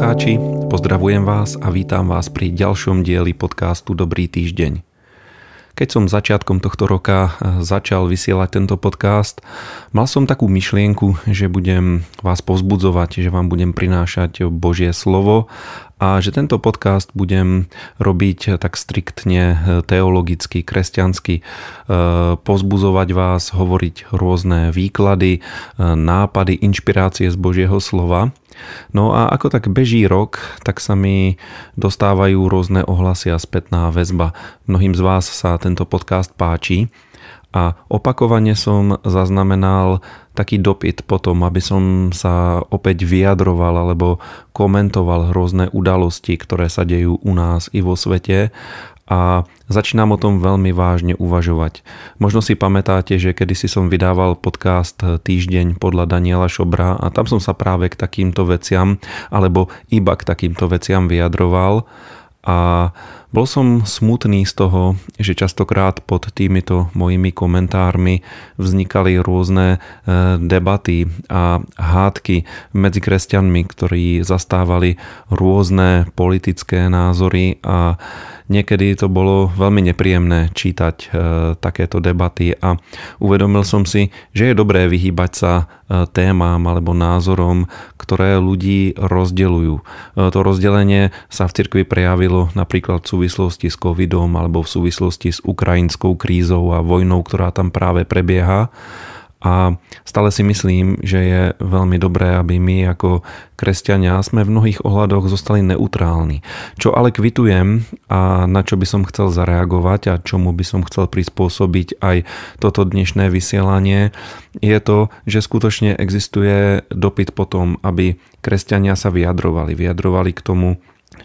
poslucháči, pozdravujem vás a vítam vás pri ďalšom dieli podcastu Dobrý týždeň. Keď som začiatkom tohto roka eh, začal vysielať tento podcast, mal som takú myšlienku, že budem vás povzbudzovať, že vám budem prinášať Božie slovo a že tento podcast budem robiť tak striktne eh, teologicky, kresťansky, eh, pozbuzovať vás, hovoriť rôzne výklady, nápady, inšpirácie z Božieho slova. No a ako tak beží rok, tak sa mi dostávajú rôzne ohlasy a spätná väzba. Mnohým z vás sa tento podcast páči a opakovane som zaznamenal taký dopyt potom, aby som sa opäť vyjadroval alebo komentoval rôzne udalosti, ktoré sa dejú u nás i vo svete a začínam o tom veľmi vážne uvažovať. Možno si pamätáte, že kedysi som vydával podcast Týždeň podľa Daniela Šobra a tam som sa práve k takýmto veciam alebo iba k takýmto veciam vyjadroval a bol som smutný z toho, že častokrát pod týmito mojimi komentármi vznikali rôzne e, debaty a hádky medzi kresťanmi, ktorí zastávali rôzne politické názory a niekedy to bolo veľmi nepríjemné čítať e, takéto debaty a uvedomil som si, že je dobré vyhýbať sa e, eh, témam alebo názorom, ktoré ľudí rozdeľujú. E, to rozdelenie sa v cirkvi prejavilo napríklad v súvislosti s covidom alebo v súvislosti s ukrajinskou krízou a vojnou, ktorá tam práve prebieha. A stále si myslím, že je veľmi dobré, aby my ako kresťania sme v mnohých ohľadoch zostali neutrálni. Čo ale kvitujem a na čo by som chcel zareagovať a čomu by som chcel prispôsobiť aj toto dnešné vysielanie, je to, že skutočne existuje dopyt po tom, aby kresťania sa vyjadrovali. Vyjadrovali k tomu,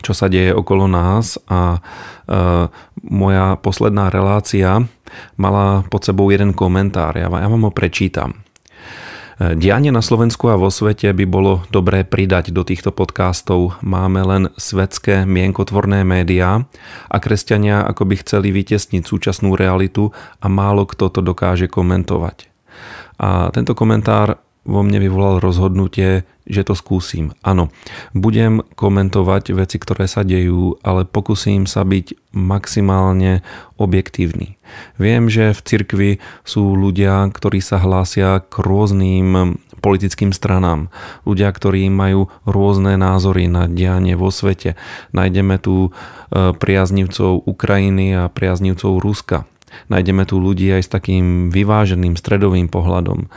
čo sa deje okolo nás a e, moja posledná relácia mala pod sebou jeden komentár. Ja, ja vám ho prečítam. E, dianie na Slovensku a vo svete by bolo dobré pridať do týchto podcastov. Máme len svetské mienkotvorné médiá a kresťania ako by chceli vytesniť súčasnú realitu a málo kto to dokáže komentovať. A tento komentár vo mne vyvolal rozhodnutie, že to skúsim. Áno, budem komentovať veci, ktoré sa dejú, ale pokúsim sa byť maximálne objektívny. Viem, že v cirkvi sú ľudia, ktorí sa hlásia k rôznym politickým stranám. Ľudia, ktorí majú rôzne názory na dianie vo svete. Nájdeme tu eh, priaznivcov Ukrajiny a priaznivcov Ruska Nájdeme tu ľudí aj s takým vyváženým stredovým pohľadom. E,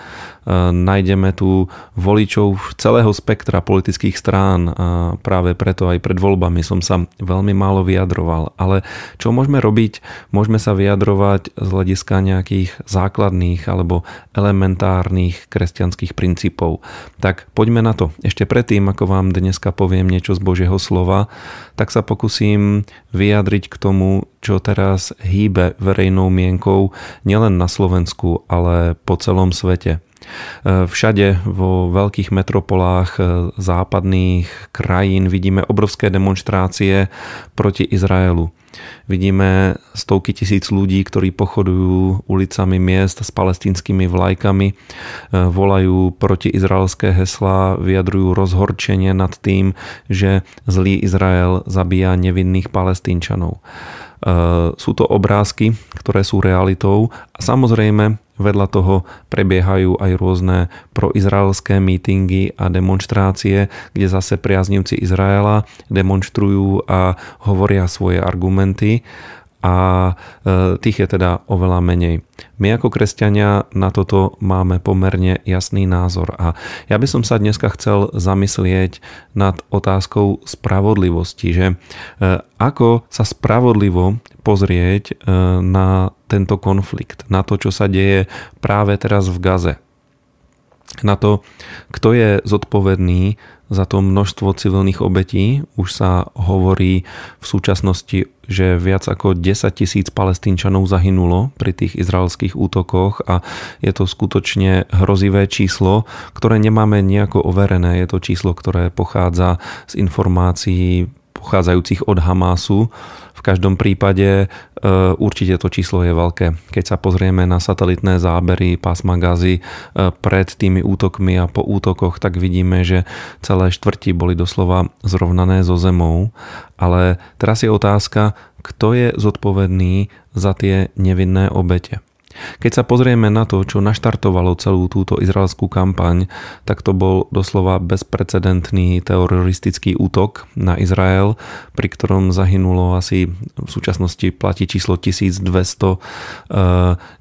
Nájdeme tu voličov celého spektra politických strán a práve preto aj pred voľbami som sa veľmi málo vyjadroval. Ale čo môžeme robiť? Môžeme sa vyjadrovať z hľadiska nejakých základných alebo elementárnych kresťanských princípov. Tak poďme na to. Ešte predtým, ako vám dneska poviem niečo z Božieho slova, tak sa pokúsim vyjadriť k tomu, čo teraz hýbe verejnou mienkou nielen na Slovensku, ale po celom svete. E, všade vo veľkých metropolách e, západných krajín vidíme obrovské demonstrácie proti Izraelu. Vidíme stovky tisíc ľudí, ktorí pochodujú ulicami miest s palestinskými vlajkami, e, volajú protiizraelské heslá, vyjadrujú rozhorčenie nad tým, že zlý Izrael zabíja nevinných palestínčanov. Ehm, sú to obrázky, ktoré sú realitou a samozrejme vedľa toho prebiehajú aj rôzne proizraelské mítingy a demonstrácie, kde zase priaznivci Izraela demonstrujú a hovoria svoje argumenty a e, tých je teda oveľa menej. My ako kresťania na toto máme pomerne jasný názor a ja by som sa dneska chcel zamyslieť nad otázkou spravodlivosti, že e, ako sa spravodlivo pozrieť e, na tento konflikt, na to, čo sa deje práve teraz v Gaze, na to, kto je zodpovedný za to množstvo civilných obetí. Už sa hovorí v súčasnosti, že viac ako 10 tisíc palestínčanov zahynulo pri tých izraelských útokoch a je to skutočne hrozivé číslo, ktoré nemáme nejako overené. Je to číslo, ktoré pochádza z informácií pochádzajúcich od Hamásu. V každom prípade e, určite to číslo je veľké. Keď sa pozrieme na satelitné zábery pásma gazy e, pred tými útokmi a po útokoch, tak vidíme, že celé štvrti boli doslova zrovnané so zemou. Ale teraz je otázka, kto je zodpovedný za tie nevinné obete. Keď sa pozrieme na to, čo naštartovalo celú túto izraelskú kampaň, tak to bol doslova bezprecedentný teroristický útok na Izrael, pri ktorom zahynulo asi v súčasnosti platí číslo 1200 eh,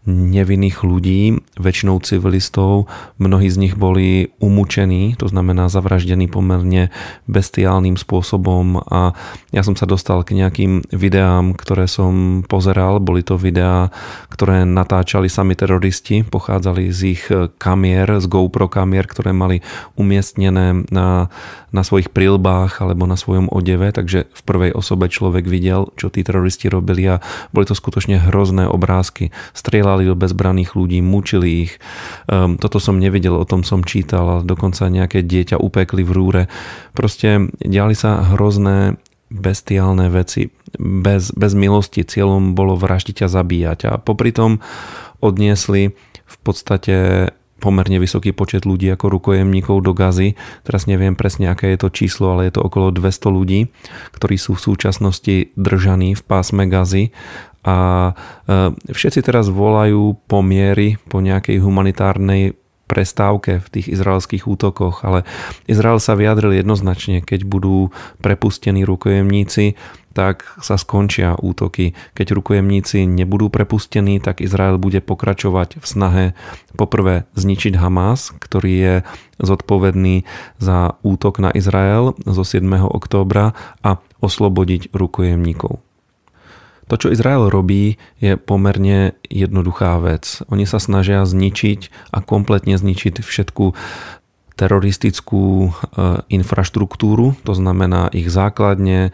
nevinných ľudí, väčšinou civilistov. Mnohí z nich boli umúčení, to znamená zavraždení pomerne bestiálnym spôsobom a ja som sa dostal k nejakým videám, ktoré som pozeral. Boli to videá, ktoré natáčali natáčali sami teroristi, pochádzali z ich e, kamier, z GoPro kamier, ktoré mali umiestnené na, na svojich prilbách alebo na svojom odeve, takže v prvej osobe človek videl, čo tí teroristi robili a boli to skutočne hrozné obrázky. Strieľali do bezbraných ľudí, mučili ich. Um, toto som nevedel, o tom som čítal, dokonca nejaké dieťa upekli v rúre. Proste diali sa hrozné bestiálne veci bez, bez milosti. Cieľom bolo vraždiť a zabíjať. A popri tom odniesli v podstate pomerne vysoký počet ľudí ako rukojemníkov do Gazy. Teraz neviem presne, aké je to číslo, ale je to okolo 200 ľudí, ktorí sú v súčasnosti držaní v pásme Gazy. A e, všetci teraz volajú po miery, po nejakej humanitárnej prestávke v tých izraelských útokoch, ale Izrael sa vyjadril jednoznačne, keď budú prepustení rukojemníci, tak sa skončia útoky. Keď rukojemníci nebudú prepustení, tak Izrael bude pokračovať v snahe poprvé zničiť Hamas, ktorý je zodpovedný za útok na Izrael zo 7. októbra a oslobodiť rukojemníkov. To, čo Izrael robí, je pomerne jednoduchá vec. Oni sa snažia zničiť a kompletne zničiť všetku teroristickú eh, infraštruktúru, to znamená ich základne, eh,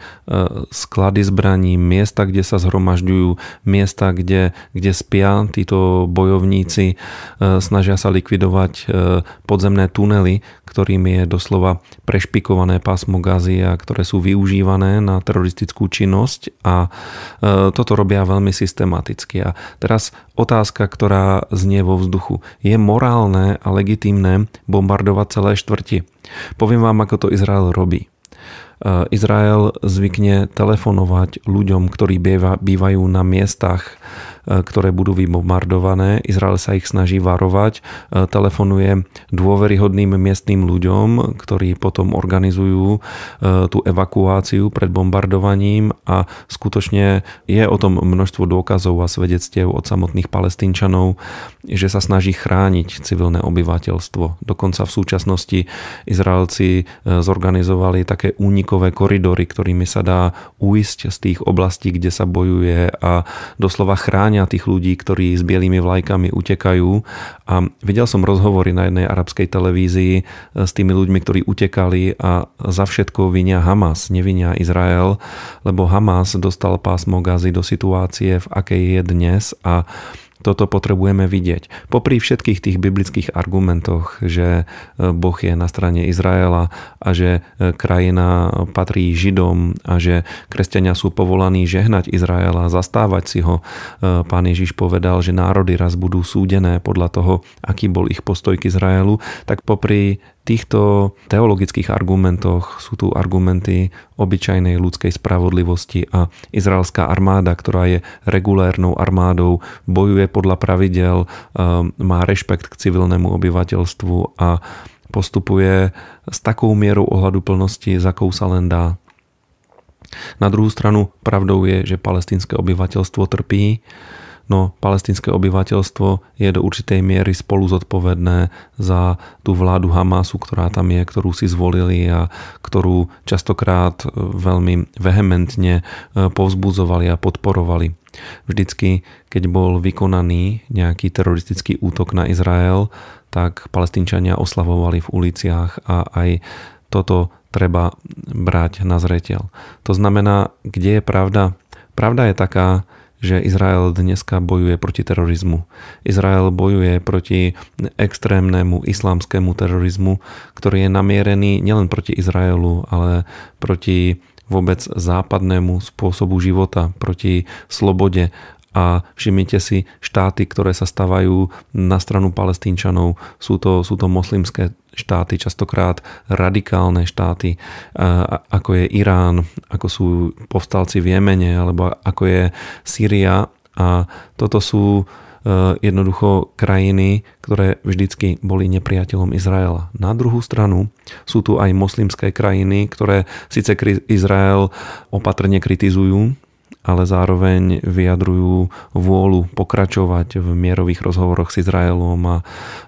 sklady zbraní, miesta, kde sa zhromažďujú, miesta, kde, kde spia títo bojovníci, eh, snažia sa likvidovať podzemné tunely, ktorými je doslova prešpikované pásmo gazy a ktoré sú využívané na teroristickú činnosť a toto robia veľmi systematicky. A teraz Otázka, ktorá znie vo vzduchu. Je morálne a legitimné bombardovať celé štvrti? Poviem vám, ako to Izrael robí. E, Izrael zvykne telefonovať ľuďom, ktorí bývajú na miestach, E, ktoré budú vybombardované. Izrael sa ich snaží varovať, e, telefonuje dôveryhodným miestným ľuďom, ktorí potom organizujú e, tú evakuáciu pred bombardovaním a skutočne je o tom množstvo dôkazov a svedectiev od samotných palestínčanov, že sa snaží chrániť civilné obyvateľstvo. Dokonca v súčasnosti Izraelci zorganizovali také únikové koridory, ktorými sa dá uísť z tých oblastí, kde sa bojuje a doslova chrániť pohnania tých ľudí, ktorí s bielými vlajkami utekajú. A videl som rozhovory na jednej arabskej televízii e, s tými ľuďmi, ktorí utekali a za všetko vinia Hamas, nevinia Izrael, lebo Hamas dostal pásmo gazy do situácie, v akej je dnes a toto potrebujeme vidieť. Popri všetkých tých biblických argumentoch, že e, Boh je na strane Izraela a že e, krajina patrí Židom a že kresťania sú povolaní žehnať Izraela, zastávať si ho. E, pán Ježiš povedal, že národy raz budú súdené podľa toho, aký bol ich postoj k Izraelu, tak popri týchto teologických argumentoch sú tu argumenty obyčajnej ľudskej spravodlivosti a izraelská armáda, ktorá je regulérnou armádou, bojuje podľa pravidel, ehm, má rešpekt k civilnému obyvateľstvu a postupuje s takou mierou ohľadu plnosti, za kou sa len dá. Na druhú stranu pravdou je, že palestinské obyvateľstvo trpí, No, palestinské obyvateľstvo je do určitej miery spolu zodpovedné za tú vládu Hamasu, ktorá tam je, ktorú si zvolili a ktorú častokrát e, veľmi vehementne e, povzbudzovali a podporovali. Vždycky, keď bol vykonaný nejaký teroristický útok na Izrael, tak palestínčania oslavovali v uliciach a aj toto treba brať na zretel. To znamená, kde je pravda? Pravda je taká, že Izrael dneska bojuje proti terorizmu. Izrael bojuje proti extrémnemu islámskému terorizmu, ktorý je namierený nielen proti Izraelu, ale proti vôbec západnému spôsobu života, proti slobode a všimnite si štáty, ktoré sa stavajú na stranu palestínčanov, sú to, sú to moslimské štáty, častokrát radikálne štáty, ako je Irán, ako sú povstalci v Jemene, alebo ako je Sýria. A toto sú e, jednoducho krajiny, ktoré vždycky boli nepriateľom Izraela. Na druhú stranu sú tu aj moslimské krajiny, ktoré síce Izrael opatrne kritizujú, ale zároveň vyjadrujú vôľu pokračovať v mierových rozhovoroch s Izraelom a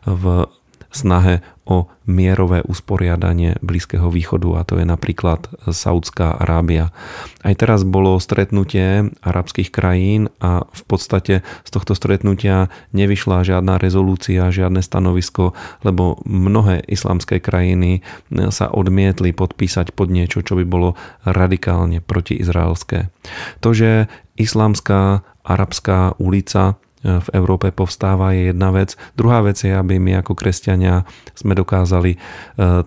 v snahe o mierové usporiadanie Blízkeho východu a to je napríklad Saudská Arábia. Aj teraz bolo stretnutie arabských krajín a v podstate z tohto stretnutia nevyšla žiadna rezolúcia, žiadne stanovisko, lebo mnohé islamské krajiny sa odmietli podpísať pod niečo, čo by bolo radikálne protiizraelské. To, že islamská arabská ulica v Európe povstáva, je jedna vec. Druhá vec je, aby my ako kresťania sme dokázali e,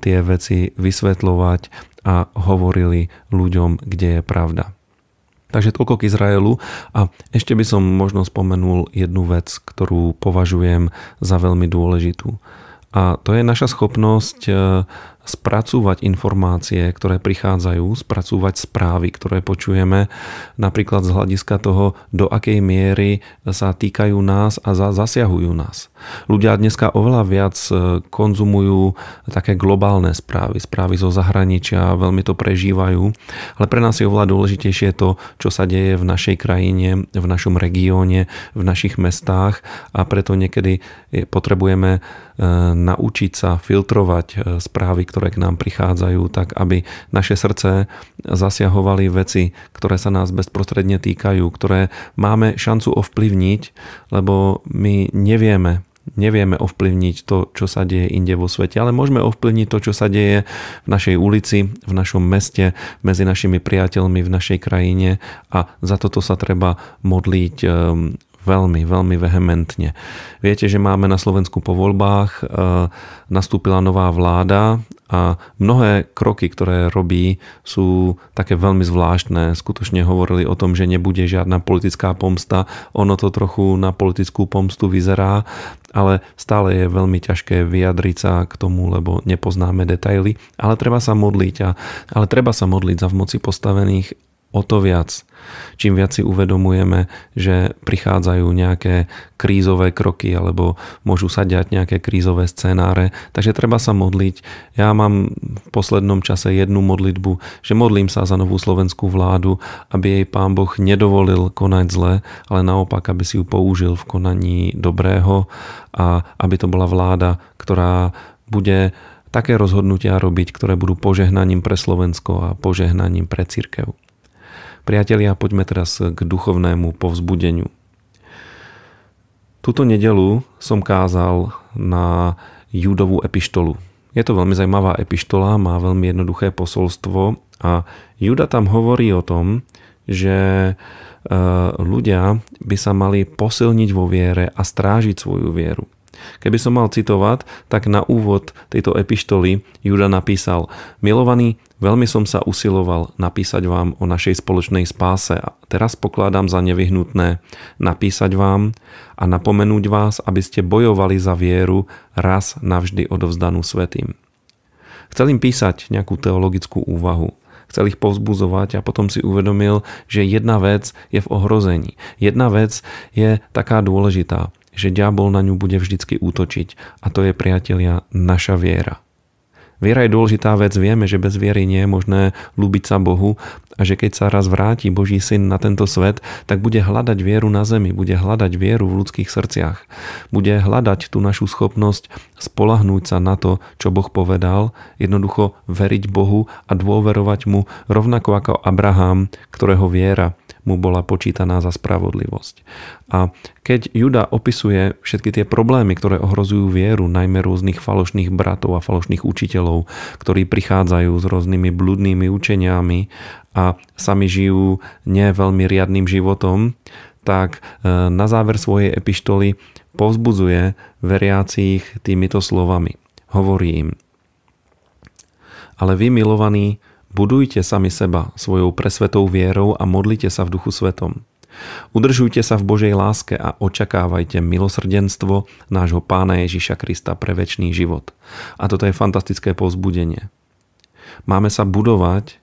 tie veci vysvetľovať a hovorili ľuďom, kde je pravda. Takže toľko k Izraelu a ešte by som možno spomenul jednu vec, ktorú považujem za veľmi dôležitú. A to je naša schopnosť e, spracúvať informácie, ktoré prichádzajú, spracúvať správy, ktoré počujeme, napríklad z hľadiska toho, do akej miery sa týkajú nás a zasiahujú nás. Ľudia dneska oveľa viac e, konzumujú také globálne správy, správy zo zahraničia, veľmi to prežívajú, ale pre nás je oveľa dôležitejšie to, čo sa deje v našej krajine, v našom regióne, v našich mestách a preto niekedy potrebujeme e, naučiť sa filtrovať e, správy, ktoré k nám prichádzajú, tak aby naše srdce zasiahovali veci, ktoré sa nás bezprostredne týkajú, ktoré máme šancu ovplyvniť, lebo my nevieme, nevieme ovplyvniť to, čo sa deje inde vo svete, ale môžeme ovplyvniť to, čo sa deje v našej ulici, v našom meste, medzi našimi priateľmi, v našej krajine a za toto sa treba modliť ehm, Veľmi, veľmi vehementne. Viete, že máme na Slovensku po voľbách, e, nastúpila nová vláda a mnohé kroky, ktoré robí, sú také veľmi zvláštne. Skutočne hovorili o tom, že nebude žiadna politická pomsta. Ono to trochu na politickú pomstu vyzerá, ale stále je veľmi ťažké vyjadriť sa k tomu, lebo nepoznáme detaily. Ale treba sa modliť, a, ale treba sa modliť za v moci postavených o to viac, čím viac si uvedomujeme, že prichádzajú nejaké krízové kroky alebo môžu sa diať nejaké krízové scenáre. Takže treba sa modliť. Ja mám v poslednom čase jednu modlitbu, že modlím sa za novú slovenskú vládu, aby jej pán Boh nedovolil konať zle, ale naopak, aby si ju použil v konaní dobrého a aby to bola vláda, ktorá bude také rozhodnutia robiť, ktoré budú požehnaním pre Slovensko a požehnaním pre církev. Priatelia, poďme teraz k duchovnému povzbudeniu. Tuto nedelu som kázal na Judovú epištolu. Je to veľmi zajímavá epištola, má veľmi jednoduché posolstvo a Juda tam hovorí o tom, že eh, ľudia by sa mali posilniť vo viere a strážiť svoju vieru. Keby som mal citovať, tak na úvod tejto epištoly Júda napísal Milovaní, veľmi som sa usiloval napísať vám o našej spoločnej spáse a teraz pokladám za nevyhnutné napísať vám a napomenúť vás, aby ste bojovali za vieru raz navždy odovzdanú svetým. Chcel im písať nejakú teologickú úvahu, chcel ich povzbuzovať a potom si uvedomil, že jedna vec je v ohrození. Jedna vec je taká dôležitá že diabol na ňu bude vždycky útočiť a to je, priatelia, naša viera. Viera je dôležitá vec, vieme, že bez viery nie je možné ľúbiť sa Bohu a že keď sa raz vráti Boží syn na tento svet, tak bude hľadať vieru na zemi, bude hľadať vieru v ľudských srdciach, bude hľadať tú našu schopnosť spolahnúť sa na to, čo Boh povedal, jednoducho veriť Bohu a dôverovať mu rovnako ako Abraham, ktorého viera mu bola počítaná za spravodlivosť. A keď Juda opisuje všetky tie problémy, ktoré ohrozujú vieru, najmä rôznych falošných bratov a falošných učiteľov, ktorí prichádzajú s rôznymi bludnými učeniami a sami žijú ne veľmi riadným životom, tak e, na záver svojej epištoly povzbudzuje veriacich týmito slovami. Hovorí im, ale vy milovaní, Budujte sami seba svojou presvetou vierou a modlite sa v duchu svetom. Udržujte sa v Božej láske a očakávajte milosrdenstvo nášho pána Ježiša Krista pre väčší život. A toto je fantastické povzbudenie. Máme sa budovať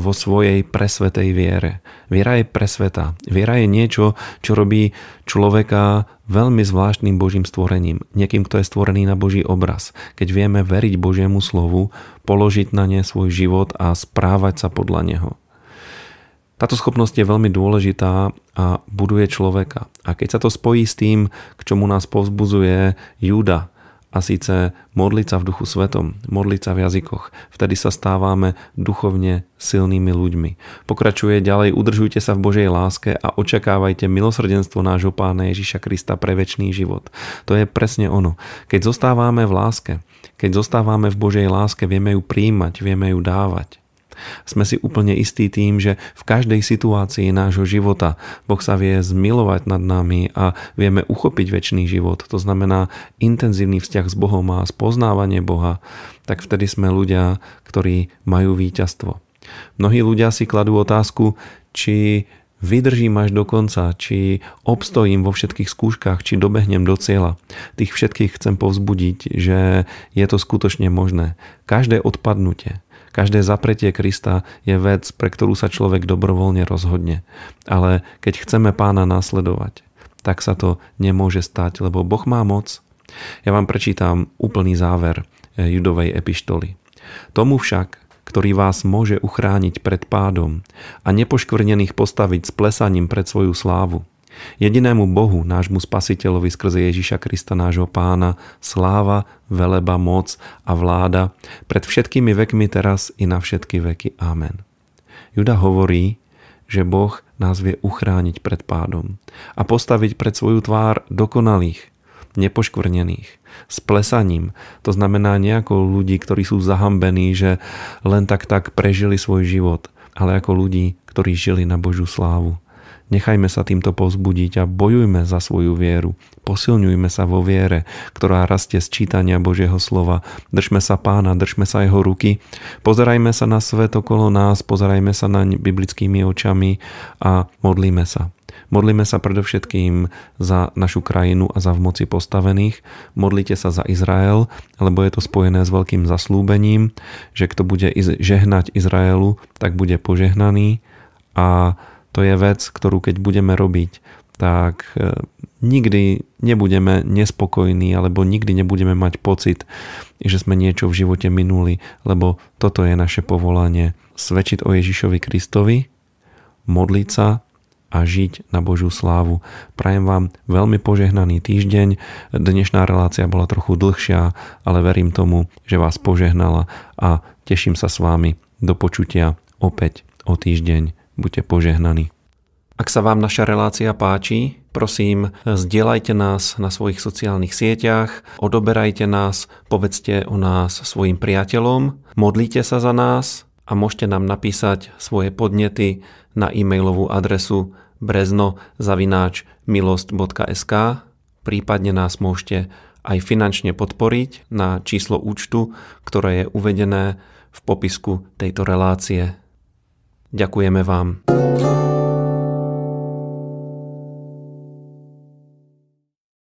vo svojej presvetej viere. Viera je presveta. Viera je niečo, čo robí človeka veľmi zvláštnym Božím stvorením. Niekým, kto je stvorený na Boží obraz. Keď vieme veriť Božiemu slovu, položiť na ne svoj život a správať sa podľa neho. Táto schopnosť je veľmi dôležitá a buduje človeka. A keď sa to spojí s tým, k čomu nás povzbuzuje Júda, a síce modliť sa v duchu svetom, modliť sa v jazykoch. Vtedy sa stávame duchovne silnými ľuďmi. Pokračuje ďalej, udržujte sa v Božej láske a očakávajte milosrdenstvo nášho Pána Ježiša Krista pre väčší život. To je presne ono. Keď zostávame v láske, keď zostávame v Božej láske, vieme ju príjmať, vieme ju dávať sme si úplne istí tým, že v každej situácii nášho života Boh sa vie zmilovať nad nami a vieme uchopiť väčší život. To znamená intenzívny vzťah s Bohom a spoznávanie Boha, tak vtedy sme ľudia, ktorí majú víťazstvo. Mnohí ľudia si kladú otázku, či vydržím až do konca, či obstojím vo všetkých skúškach, či dobehnem do cieľa. Tých všetkých chcem povzbudiť, že je to skutočne možné. Každé odpadnutie, Každé zapretie Krista je vec, pre ktorú sa človek dobrovoľne rozhodne. Ale keď chceme pána nasledovať, tak sa to nemôže stať, lebo Boh má moc. Ja vám prečítam úplný záver eh, judovej epištoly. Tomu však, ktorý vás môže uchrániť pred pádom a nepoškvrnených postaviť s plesaním pred svoju slávu, Jedinému Bohu, nášmu spasiteľovi skrze Ježiša Krista, nášho pána, sláva, veleba, moc a vláda pred všetkými vekmi teraz i na všetky veky. Amen. Juda hovorí, že Boh nás vie uchrániť pred pádom a postaviť pred svoju tvár dokonalých, nepoškvrnených, s plesaním, to znamená nejako ľudí, ktorí sú zahambení, že len tak tak prežili svoj život, ale ako ľudí, ktorí žili na Božú slávu Nechajme sa týmto povzbudiť a bojujme za svoju vieru. Posilňujme sa vo viere, ktorá rastie z čítania Božieho slova. Držme sa pána, držme sa jeho ruky. Pozerajme sa na svet okolo nás, pozerajme sa na biblickými očami a modlíme sa. Modlíme sa predovšetkým za našu krajinu a za v moci postavených. Modlite sa za Izrael, lebo je to spojené s veľkým zaslúbením, že kto bude žehnať Izraelu, tak bude požehnaný a to je vec, ktorú keď budeme robiť, tak e, nikdy nebudeme nespokojní alebo nikdy nebudeme mať pocit, že sme niečo v živote minuli, lebo toto je naše povolanie. Svedčiť o Ježišovi Kristovi, modliť sa a žiť na Božiu slávu. Prajem vám veľmi požehnaný týždeň. Dnešná relácia bola trochu dlhšia, ale verím tomu, že vás požehnala a teším sa s vami do počutia opäť o týždeň. Buďte požehnaní. Ak sa vám naša relácia páči, prosím, zdieľajte nás na svojich sociálnych sieťach, odoberajte nás, povedzte o nás svojim priateľom, modlite sa za nás a môžete nám napísať svoje podnety na e-mailovú adresu brezno-milost.sk prípadne nás môžete aj finančne podporiť na číslo účtu, ktoré je uvedené v popisku tejto relácie. Ďakujeme vám.